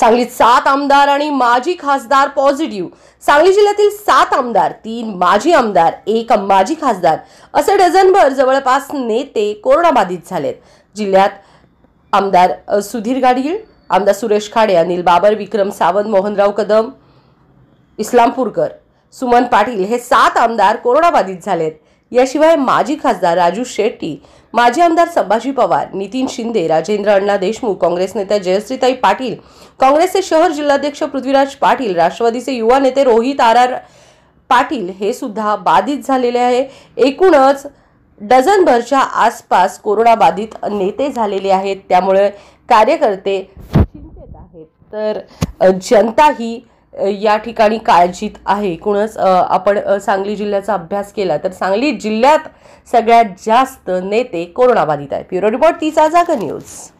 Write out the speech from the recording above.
सांगलीत सात आमदार आणि माजी खासदार पॉझिटिव्ह सांगली जिल्ह्यातील सात आमदार तीन माजी आमदार एक माजी खासदार असे डझनभर जवळपास नेते कोरोनाबाधित झालेत जिल्ह्यात आमदार सुधीर गाडगीळ आमदार सुरेश खाडे अनिल बाबर विक्रम सावंत मोहनराव कदम इस्लामपूरकर सुमन पाटील हे सात आमदार कोरोनाबाधित झालेत याशिवाय माजी खासदार राजू शेट्टी माजी आमदार संभाजी पवार नितीन शिंदे राजेंद्र अण्णा देशमुख काँग्रेस नेत्या जयश्रीताई पाटील काँग्रेसचे शहर जिल्हाध्यक्ष पृथ्वीराज पाटील राष्ट्रवादीचे युवा नेते रोहित आर आर पाटील हे सुद्धा बाधित झालेले आहे एकूणच डझनभरच्या आसपास कोरोनाबाधित नेते झालेले आहेत त्यामुळे कार्यकर्ते चिंतेत आहेत तर जनता ही या ठिकाणी काळजीत आहे कोणच आपण सांगली जिल्ह्याचा अभ्यास केला तर सांगली जिल्ह्यात सगळ्यात जास्त नेते कोरोनाबाधित आहेत ब्युरो रिपोर्ट तीचा जागा न्यूज